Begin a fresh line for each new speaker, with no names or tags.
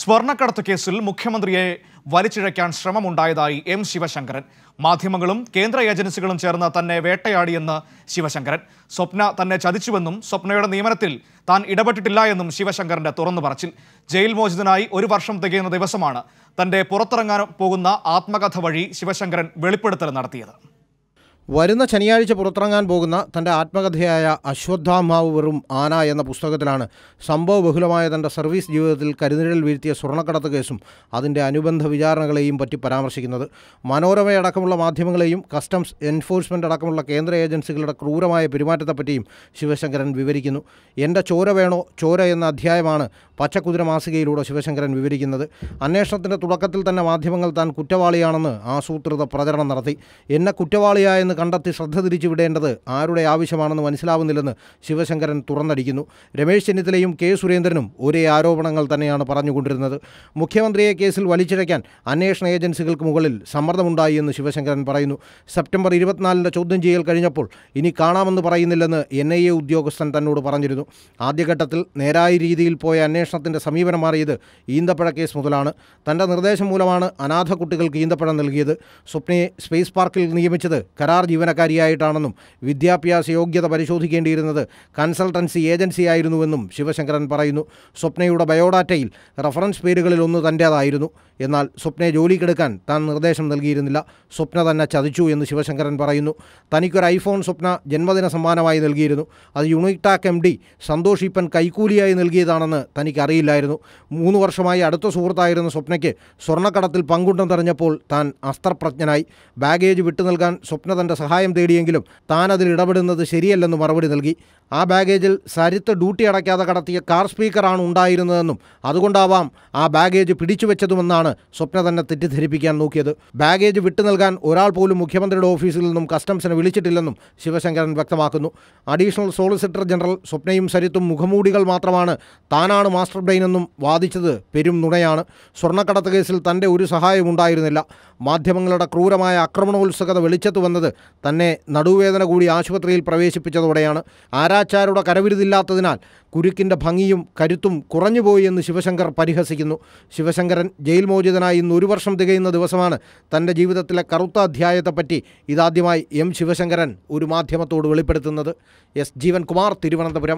സ്വർണ്ണക്കടത്ത് കേസിൽ മുഖ്യമന്ത്രിയെ വലിച്ചിഴയ്ക്കാൻ ശ്രമമുണ്ടായതായി എം ശിവശങ്കരൻ മാധ്യമങ്ങളും കേന്ദ്ര ഏജൻസികളും ചേർന്ന് തന്നെ വേട്ടയാടിയെന്ന് ശിവശങ്കരൻ സ്വപ്ന തന്നെ ചതിച്ചുവെന്നും സ്വപ്നയുടെ നിയമനത്തിൽ താൻ ഇടപെട്ടിട്ടില്ല എന്നും ശിവശങ്കരന്റെ തുറന്നു പറച്ചിൽ ജയിൽ മോചിതനായി ഒരു വർഷം തികയുന്ന ദിവസമാണ് തന്റെ പുറത്തിറങ്ങാൻ പോകുന്ന ആത്മകഥ വഴി ശിവശങ്കരൻ വെളിപ്പെടുത്തൽ നടത്തിയത്
വരുന്ന ശനിയാഴ്ച പുറത്തിറങ്ങാൻ പോകുന്ന തൻ്റെ ആത്മകഥയായ അശ്വത്ഥാമാവ് വെറും ആന എന്ന പുസ്തകത്തിലാണ് സംഭവ ബഹുലമായ തൻ്റെ സർവീസ് ജീവിതത്തിൽ കരുനിഴൽ വീഴ്ത്തിയ സ്വർണ്ണക്കടത്ത് കേസും അതിൻ്റെ അനുബന്ധ വിചാരണകളെയും പറ്റി പരാമർശിക്കുന്നത് മനോരമയടക്കമുള്ള മാധ്യമങ്ങളെയും കസ്റ്റംസ് എൻഫോഴ്സ്മെൻ്റ് അടക്കമുള്ള കേന്ദ്ര ഏജൻസികളുടെ ക്രൂരമായ പെരുമാറ്റത്തെപ്പറ്റിയും ശിവശങ്കരൻ വിവരിക്കുന്നു എൻ്റെ ചോര വേണോ ചോര എന്ന അധ്യായമാണ് പച്ചക്കുതിര മാസികയിലൂടെ ശിവശങ്കരൻ വിവരിക്കുന്നത് അന്വേഷണത്തിൻ്റെ തുടക്കത്തിൽ തന്നെ മാധ്യമങ്ങൾ താൻ കുറ്റവാളിയാണെന്ന് ആസൂത്രിത പ്രചരണം നടത്തി എന്നെ കുറ്റവാളിയായെന്ന് കണ്ടെത്തി ശ്രദ്ധ തിരിച്ചുവിടേണ്ടത് ആരുടെ ആവശ്യമാണെന്ന് മനസ്സിലാവുന്നില്ലെന്ന് ശിവശങ്കരൻ തുറന്നടിക്കുന്നു രമേശ് ചെന്നിത്തലയും കെ സുരേന്ദ്രനും ഒരേ ആരോപണങ്ങൾ തന്നെയാണ് പറഞ്ഞുകൊണ്ടിരുന്നത് മുഖ്യമന്ത്രിയെ കേസിൽ വലിച്ചിഴയ്ക്കാൻ അന്വേഷണ ഏജൻസികൾക്ക് മുകളിൽ സമ്മർദ്ദമുണ്ടായി എന്ന് ശിവശങ്കരൻ പറയുന്നു സെപ്റ്റംബർ ഇരുപത്തിനാലിൻ്റെ ചോദ്യം ചെയ്യൽ കഴിഞ്ഞപ്പോൾ ഇനി കാണാമെന്ന് പറയുന്നില്ലെന്ന് എൻ ഐ എ ഉദ്യോഗസ്ഥൻ തന്നോട് പറഞ്ഞിരുന്നു ആദ്യഘട്ടത്തിൽ നേരായ രീതിയിൽ പോയ അന്വേഷണത്തിൻ്റെ സമീപനം മാറിയത് ഈന്തപ്പഴ കേസ് മുതലാണ് തൻ്റെ നിർദ്ദേശം മൂലമാണ് അനാഥ കുട്ടികൾക്ക് ഈന്തപ്പഴം നൽകിയത് സ്വപ്നയെ സ്പേസ് പാർക്കിൽ നിയമിച്ചത് കരാർ ജീവനക്കാരിയായിട്ടാണെന്നും വിദ്യാഭ്യാസ യോഗ്യത പരിശോധിക്കേണ്ടിയിരുന്നത് കൺസൾട്ടൻസി ഏജൻസിയായിരുന്നുവെന്നും ശിവശങ്കരൻ പറയുന്നു സ്വപ്നയുടെ ബയോഡാറ്റയിൽ റഫറൻസ് പേരുകളിൽ ഒന്ന് തൻ്റേതായിരുന്നു എന്നാൽ സ്വപ്നയെ ജോലിക്കെടുക്കാൻ താൻ നിർദ്ദേശം നൽകിയിരുന്നില്ല സ്വപ്ന തന്നെ ചതിച്ചു എന്ന് ശിവശങ്കരൻ പറയുന്നു തനിക്കൊരു ഐഫോൺ സ്വപ്ന ജന്മദിന സമ്മാനമായി നൽകിയിരുന്നു അത് യുണൈടാക് എം ഡി സന്തോഷിപ്പൻ കൈക്കൂലിയായി നൽകിയതാണെന്ന് തനിക്കറിയില്ലായിരുന്നു മൂന്ന് വർഷമായി അടുത്ത സുഹൃത്തായിരുന്ന സ്വപ്നയ്ക്ക് സ്വർണ്ണക്കടത്തിൽ പങ്കുണ്ടെന്നറിഞ്ഞപ്പോൾ താൻ അസ്ത്രപ്രജ്ഞനായി ബാഗേജ് വിട്ടു നൽകാൻ സ്വപ്ന തൻ്റെ സഹായം തേടിയെങ്കിലും താൻ അതിൽ ഇടപെടുന്നത് ശരിയല്ലെന്ന് മറുപടി നൽകി ആ ബാഗേജിൽ സരിത്ത് ഡ്യൂട്ടി അടയ്ക്കാതെ കടത്തിയ കാർ സ്പീക്കറാണ് ഉണ്ടായിരുന്നതെന്നും അതുകൊണ്ടാവാം ആ ബാഗേജ് പിടിച്ചു വെച്ചതുമെന്നാണ് സ്വപ്ന തന്നെ തെറ്റിദ്ധരിപ്പിക്കാൻ നോക്കിയത് ബാഗേജ് വിട്ടു നൽകാൻ ഒരാൾ പോലും മുഖ്യമന്ത്രിയുടെ ഓഫീസിൽ നിന്നും കസ്റ്റംസിനെ വിളിച്ചിട്ടില്ലെന്നും ശിവശങ്കരൻ വ്യക്തമാക്കുന്നു അഡീഷണൽ സോളിസിറ്റർ ജനറൽ സ്വപ്നയും സരിത്തും മുഖമൂടികൾ മാത്രമാണ് താനാണ് മാസ്റ്റർ ബ്രെയിൻ എന്നും വാദിച്ചത് പെരും നുണയാണ് സ്വർണ്ണക്കടത്ത് കേസിൽ തൻ്റെ ഒരു സഹായവും ഉണ്ടായിരുന്നില്ല മാധ്യമങ്ങളുടെ ക്രൂരമായ ആക്രമണോത്സുകത വെളിച്ചത്ത് വന്നത് തന്നെ നടുവേദന കൂടി ആശുപത്രിയിൽ പ്രവേശിപ്പിച്ചതോടെയാണ് ആരാച്ചാരുടെ കരവിരുതില്ലാത്തതിനാൽ കുരുക്കിൻ്റെ ഭംഗിയും കരുത്തും കുറഞ്ഞുപോയി എന്ന് ശിവശങ്കർ പരിഹസിക്കുന്നു ശിവശങ്കരൻ ജയിൽ മോചിതനായി ഇന്ന് ഒരു വർഷം തികയുന്ന ദിവസമാണ് തൻ്റെ ജീവിതത്തിലെ കറുത്ത അധ്യായത്തെപ്പറ്റി ഇതാദ്യമായി എം ശിവശങ്കരൻ ഒരു മാധ്യമത്തോട് വെളിപ്പെടുത്തുന്നത് എസ് ജീവൻകുമാർ തിരുവനന്തപുരം